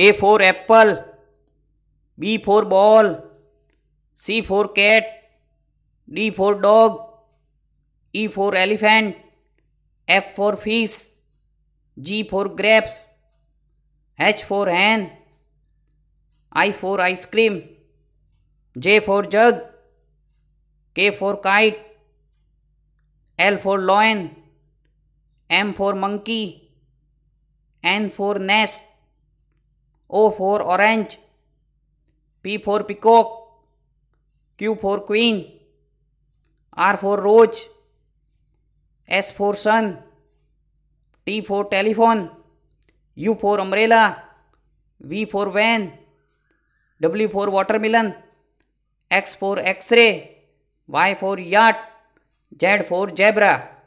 A for apple B for ball C for cat D for dog E for elephant F for fish G for grapes H for hen I for ice cream J for jug K for kite L for lion M for monkey N for nest O for orange P for peacock Q for queen R for rose S for sun T for telephone U for umbrella V for van W for water Milan x for X ray Y for yacht Z for zebra